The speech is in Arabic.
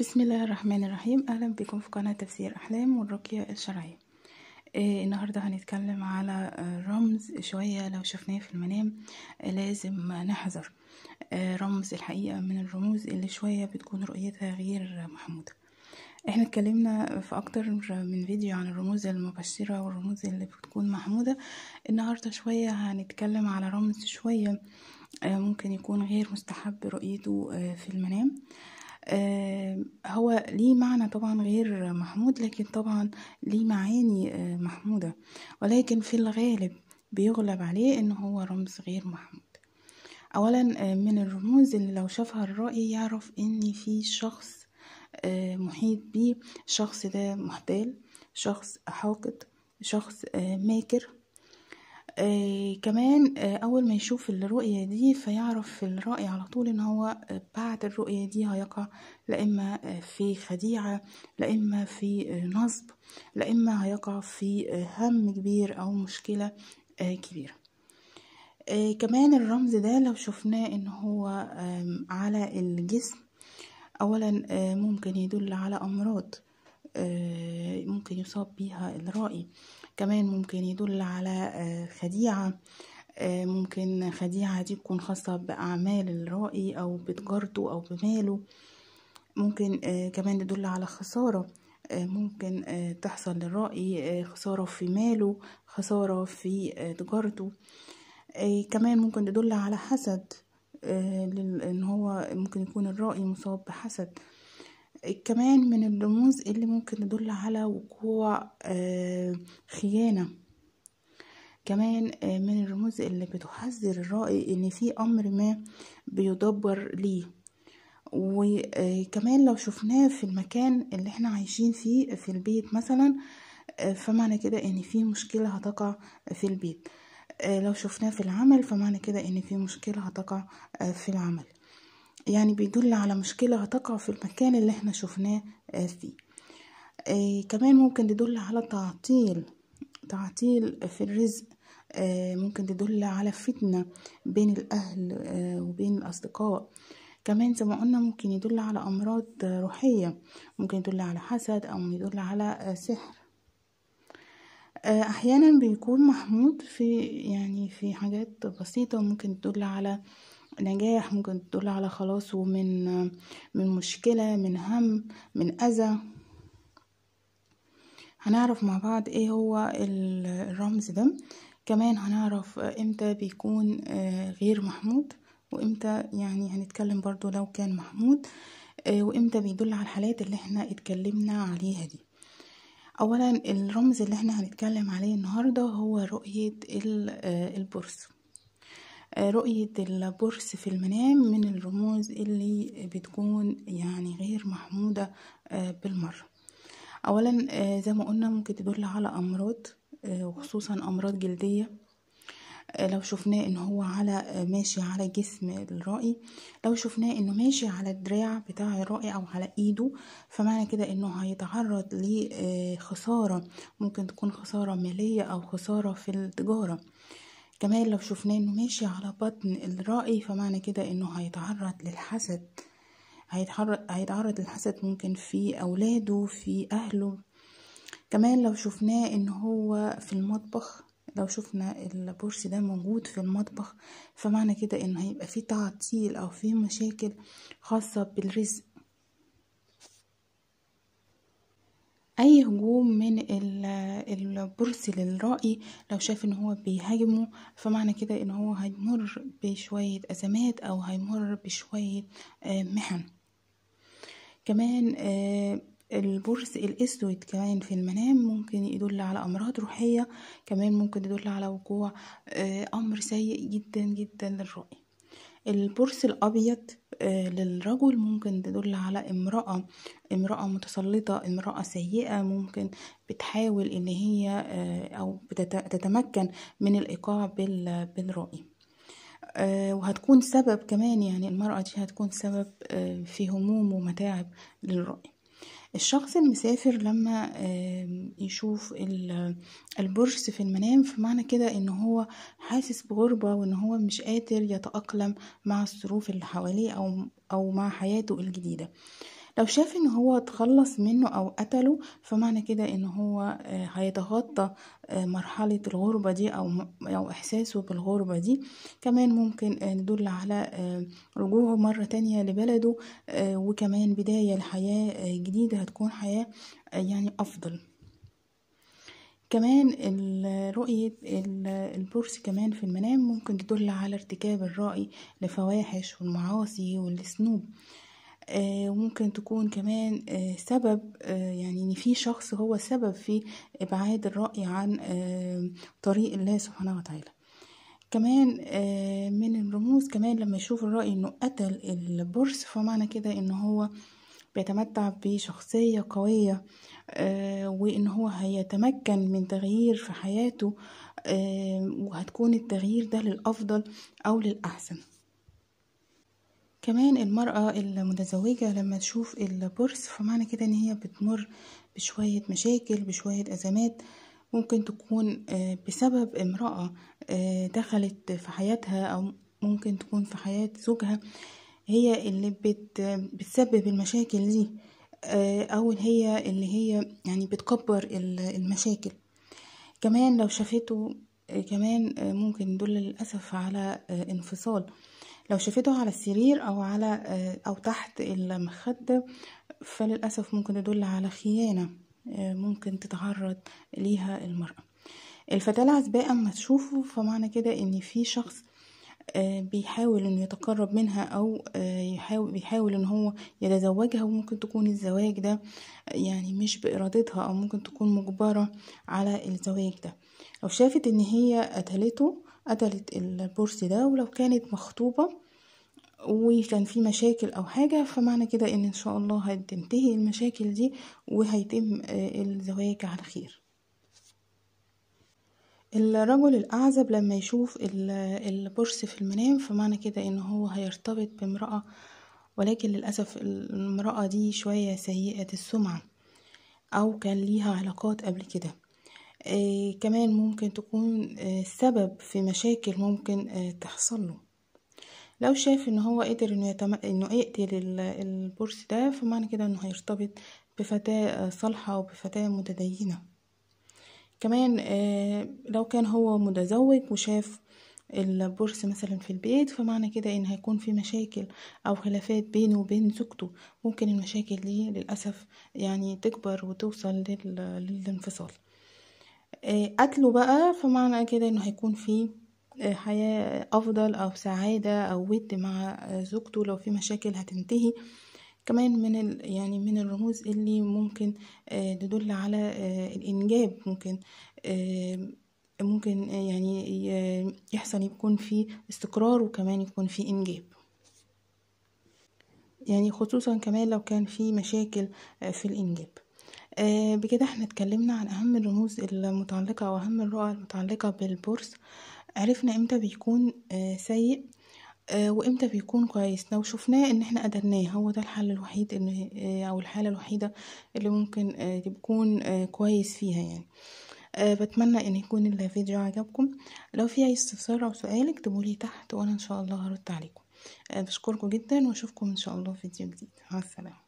بسم الله الرحمن الرحيم اهلا بكم في قناه تفسير احلام والرقيه الشرعيه إيه النهارده هنتكلم على آه، رمز شويه لو شفناه في المنام آه، لازم نحذر آه، رمز الحقيقه من الرموز اللي شويه بتكون رؤيتها غير محموده احنا اتكلمنا في اكتر من فيديو عن الرموز المبشرة والرموز اللي بتكون محمودة النهاردة شوية هنتكلم على رمز شوية ممكن يكون غير مستحب رؤيته في المنام آه، هو ليه معنى طبعا غير محمود لكن طبعا ليه معاني آه، محمودة ولكن في الغالب بيغلب عليه ان هو رمز غير محمود اولا آه، من الرموز اللي لو شافها الرأي يعرف ان في شخص محيط بيه الشخص ده محتال شخص حاقد شخص ماكر آه، كمان آه اول ما يشوف الرؤية دي فيعرف الرأي على طول ان هو آه، بعد الرؤية دي هيقع لإما آه، في خديعة لإما في نصب لإما هيقع في هم كبير او مشكلة آه كبيرة كمان الرمز ده لو شفناه ان هو على الجسم اولا ممكن يدل على امراض آه، ممكن يصاب بيها الرائي كمان ممكن يدل على آه، خديعة آه، ممكن خديعة دي تكون خاصة بأعمال الرائي أو بتجارته أو بماله ممكن كمان تدل على خسارة ممكن تحصل للرائي خسارة في ماله خسارة في تجارته كمان ممكن تدل على حسد ان هو ممكن يكون الرائي مصاب بحسد كمان من الرموز اللي ممكن تدل على وقوع آه، خيانة كمان آه، من الرموز اللي بتحذر الرائي ان في امر ما بيدبر ليه وكمان آه، لو شفناه في المكان اللي احنا عايشين فيه في البيت مثلا فمعنى كده ان في مشكلة هتقع في البيت لو شفناه في العمل فمعنى كده ان في مشكلة هتقع في العمل يعني بيدل على مشكلة هتقع في المكان اللي احنا شفناه آه، فيه آه، كمان ممكن تدل على تعطيل تعطيل في الرزق آه، ممكن تدل على فتنة بين الأهل وبين الأصدقاء كمان زي ما قلنا ممكن يدل على أمراض روحية ممكن يدل على حسد أو يدل على سحر أحيانا بيكون محمود في يعني في حاجات بسيطة ممكن تدل على نجاح ممكن تدل على خلاصه من من مشكلة من هم من أذى هنعرف مع بعض ايه هو الرمز ده كمان هنعرف امتى بيكون آه، غير محمود وامتى يعني هنتكلم برضو لو كان محمود آه، وامتى بيدل على الحالات اللي احنا اتكلمنا عليها دي اولا الرمز اللي احنا هنتكلم عليه النهاردة هو رؤية آه، البورصة رؤية البرص في المنام من الرموز اللي بتكون يعني غير محمودة آه، بالمرة اولا آه، زي ما قلنا ممكن تدل على امراض آه، وخصوصا امراض جلدية لو شفناه ان هو على ماشي على جسم الرأي لو شفناه انه ماشي على الدراع بتاع الرأي او على ايده فمعنى كده انه هيتعرض لخسارة ممكن تكون خسارة مالية او خسارة في التجارة كمان لو شفناه انه ماشي على بطن الرأي فمعنى كده انه هيتعرض للحسد هيتعرض هيتعرض للحسد ممكن في اولاده في اهله كمان لو شفناه ان هو في المطبخ لو شفنا البورس ده موجود في المطبخ فمعنى كده انه هيبقى في تعطيل او في مشاكل خاصة بالرزق اي هجوم من البرص للرائي لو شاف ان هو بيهاجمه فمعنى كده ان هو هيمر بشوية ازمات او هيمر بشوية آه، محن كمان آه، البرص الاسود كمان في المنام ممكن يدل على امراض روحيه كمان ممكن يدل على وقوع آه، امر سيء جدا جدا للرؤيه البرص الابيض آه، للرجل ممكن تدل على امرأة امرأة متسلطة امرأة سيئة ممكن بتحاول ان هي آه، او تتمكن من الايقاع بالرأي آه، وهتكون سبب كمان يعني المرأة دي هتكون سبب في هموم ومتاعب للرأي الشخص المسافر لما يشوف البرص في المنام معنى كده ان هو حاسس بغربة وان هو مش قادر يتأقلم مع الظروف اللي حواليه او, أو مع حياته الجديدة لو شاف ان هو اتخلص منه او قتله فمعنى كده ان هو آه، هيتغطى آه، مرحلة الغربة دي او, أو احساسه بالغربة دي كمان ممكن آه، ندل على رجوعه مرة تانية لبلده وكمان بداية لحياة جديدة هتكون حياة يعني افضل كمان رؤية البرص كمان في المنام ممكن تدل على ارتكاب الرأي لفواحش والمعاصي والسنوب آه، وممكن تكون كمان آه، سبب آه، يعني ان في شخص هو سبب في ابعاد الرأي عن طريق الله سبحانه وتعالى كمان من الرموز كمان لما يشوف الرأي انه قتل البرص فمعنى كده ان هو بيتمتع بشخصية قوية وإن هو هيتمكن من تغيير في حياته وهتكون التغيير ده للأفضل أو للأحسن كمان المرأة المتزوجة لما تشوف البورص فمعنى كده ان هي بتمر بشوية مشاكل بشوية ازمات ممكن تكون آه، بسبب امرأة آه، دخلت في حياتها او ممكن تكون في حياة زوجها هي اللي بت بتسبب المشاكل دي آه، او هي اللي هي يعني بتكبر المشاكل كمان لو شافته كمان ممكن يدل للأسف على انفصال لو شفته على السرير او على آه، او تحت المخدة فللأسف ممكن تدل على خيانة آه، ممكن تتعرض ليها المرأة الفتاة العزباء اما تشوفه فمعنى كده ان في شخص آه، بيحاول انه يتقرب منها او بيحاول ان هو يتزوجها وممكن تكون الزواج ده يعني مش بارادتها او ممكن تكون مجبره على الزواج ده لو شافت ان هي قتلته قتلت البورس ده ولو كانت مخطوبة وكان في مشاكل او حاجة فمعنى كده ان ان شاء الله هتنتهي المشاكل دي وهيتم آه، الزواج على خير الرجل الأعزب لما يشوف البرص في المنام فمعنى كده إن هو هيرتبط بامرأة ولكن للأسف المرأة دي شوية سيئة السمعة أو كان ليها علاقات قبل كده آه، كمان ممكن تكون آه، سبب في مشاكل ممكن آه، تحصل له لو شاف ان هو قدر انه, يتم... إنه يقتل البورس ده فمعنى كده انه هيرتبط بفتاة صالحة وبفتاة متدينة كمان لو كان هو متزوج وشاف البورس مثلا في البيت فمعنى كده ان هيكون في مشاكل او خلافات بينه وبين زوجته ممكن المشاكل دي للأسف يعني تكبر وتوصل لل... للانفصال قتله آه، بقى فمعنى كده انه هيكون في آه، حياة أفضل أو سعادة أو ود مع زوجته لو في مشاكل هتنتهي كمان من يعني من الرموز اللي ممكن آه، تدل على الإنجاب ممكن ممكن يعني يحصل يكون في استقرار وكمان يكون في إنجاب يعني خصوصا كمان لو كان في مشاكل في الإنجاب بكده آه، احنا اتكلمنا عن اهم الرموز المتعلقة او اهم الرؤى المتعلقة بالبورس عرفنا امتى بيكون آه، سيء آه، وامتى بيكون كويس لو شفناه ان احنا قدرناه هو ده الحل الوحيد او الحالة الوحيدة اللي ممكن تكون كويس فيها يعني بتمنى ان يكون الفيديو عجبكم لو في اي استفسار او سؤال اكتبولي تحت وانا ان شاء الله هرد عليكم بشكركم جدا واشوفكم ان شاء الله في فيديو جديد مع السلامه